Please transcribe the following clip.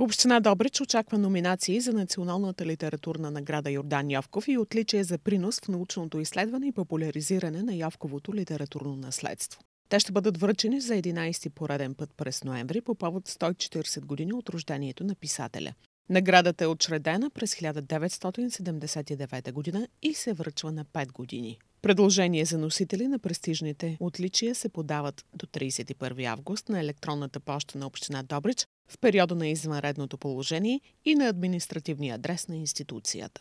Община Добрич очаква номинации за Националната литературна награда Йордан Йовков и отличие за принос в научното изследване и популяризиране на Йовковото литературно наследство. Те ще бъдат връчени за 11-ти пореден път през ноември по повод 140 години от рождението на писателя. Наградата е отчредена през 1979 година и се връчва на 5 години. Предложения за носители на престижните отличия се подават до 31 август на електронната поща на Община Добрич в периода на извънредното положение и на административния адрес на институцията.